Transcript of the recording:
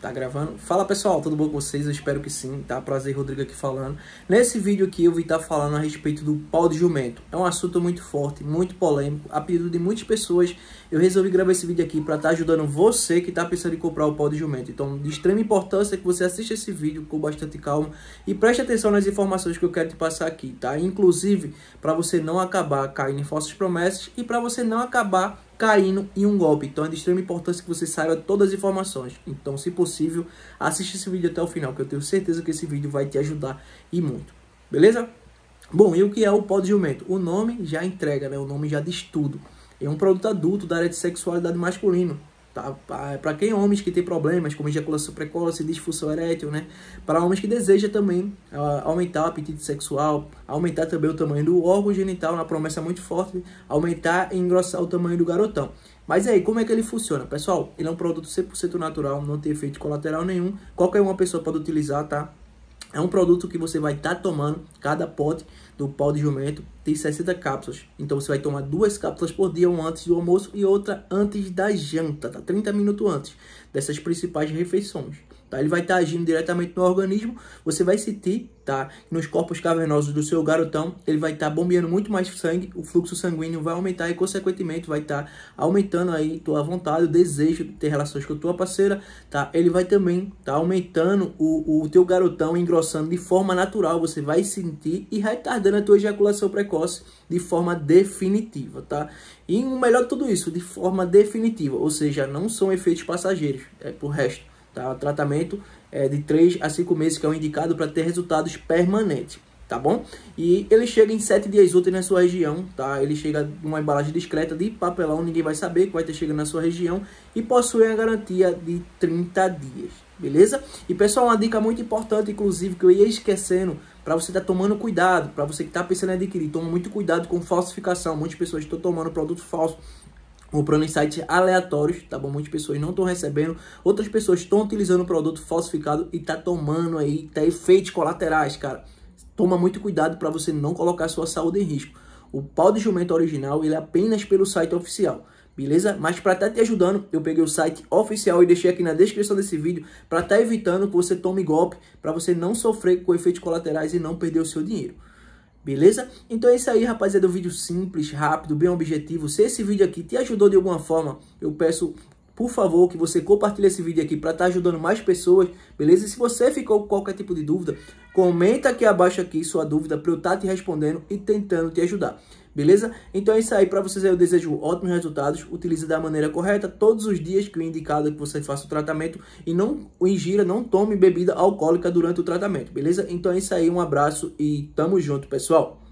Tá gravando? Fala pessoal, tudo bom com vocês? Eu espero que sim, tá? Prazer, Rodrigo aqui falando. Nesse vídeo aqui eu vou estar tá falando a respeito do pau de jumento. É um assunto muito forte, muito polêmico, a pedido de muitas pessoas. Eu resolvi gravar esse vídeo aqui para estar tá ajudando você que está pensando em comprar o pau de jumento. Então, de extrema importância é que você assista esse vídeo com bastante calma e preste atenção nas informações que eu quero te passar aqui, tá? Inclusive, para você não acabar caindo em falsas promessas e para você não acabar caindo em um golpe. Então é de extrema importância que você saiba todas as informações. Então, se possível, assista esse vídeo até o final, que eu tenho certeza que esse vídeo vai te ajudar e muito. Beleza? Bom, e o que é o pó de jumento? O nome já entrega, né? O nome já diz tudo. É um produto adulto da área de sexualidade masculino Tá? Para é, quem homens que tem problemas como ejaculação precoce, disfunção erétil, né? Para homens que deseja também uh, aumentar o apetite sexual, aumentar também o tamanho do órgão genital, na promessa muito forte, aumentar e engrossar o tamanho do garotão. Mas aí, como é que ele funciona? Pessoal, ele é um produto 100% natural, não tem efeito colateral nenhum. Qualquer uma pessoa pode utilizar, tá? É um produto que você vai estar tá tomando, cada pote do pau de jumento, tem 60 cápsulas. Então você vai tomar duas cápsulas por dia, uma antes do almoço e outra antes da janta, tá? 30 minutos antes dessas principais refeições. Tá? Ele vai estar tá agindo diretamente no organismo, você vai sentir, tá? Nos corpos cavernosos do seu garotão, ele vai estar tá bombeando muito mais sangue, o fluxo sanguíneo vai aumentar e, consequentemente, vai estar tá aumentando aí tua vontade, o desejo de ter relações com tua parceira, tá? Ele vai também tá aumentando o, o teu garotão, engrossando de forma natural, você vai sentir e retardando a tua ejaculação precoce de forma definitiva, tá? E o melhor de tudo isso, de forma definitiva, ou seja, não são efeitos passageiros, é pro resto, tá? O tratamento é de 3 a 5 meses que é o indicado para ter resultados permanentes tá bom? E ele chega em 7 dias úteis na sua região, tá? Ele chega numa embalagem discreta de papelão, ninguém vai saber que vai ter chegando na sua região e possui a garantia de 30 dias, beleza? E pessoal, uma dica muito importante, inclusive, que eu ia esquecendo, para você estar tá tomando cuidado, para você que está pensando em adquirir, toma muito cuidado com falsificação. Muitas pessoas estão tomando produto falso, comprando em sites aleatórios, tá bom? Muitas pessoas não estão recebendo, outras pessoas estão utilizando produto falsificado e tá tomando aí, tá efeitos colaterais, cara. Toma muito cuidado para você não colocar sua saúde em risco. O pau de jumento original, ele é apenas pelo site oficial beleza? Mas para estar tá te ajudando, eu peguei o site oficial e deixei aqui na descrição desse vídeo para estar tá evitando que você tome golpe, para você não sofrer com efeitos colaterais e não perder o seu dinheiro. Beleza? Então é isso aí, rapaziada, o um vídeo simples, rápido, bem objetivo. Se esse vídeo aqui te ajudou de alguma forma, eu peço por favor, que você compartilhe esse vídeo aqui para estar tá ajudando mais pessoas, beleza? E se você ficou com qualquer tipo de dúvida, comenta aqui abaixo aqui sua dúvida para eu estar tá te respondendo e tentando te ajudar beleza? Então é isso aí, para vocês eu desejo ótimos resultados, utilize da maneira correta, todos os dias que o indicado é que você faça o tratamento e não ingira, não tome bebida alcoólica durante o tratamento, beleza? Então é isso aí, um abraço e tamo junto, pessoal!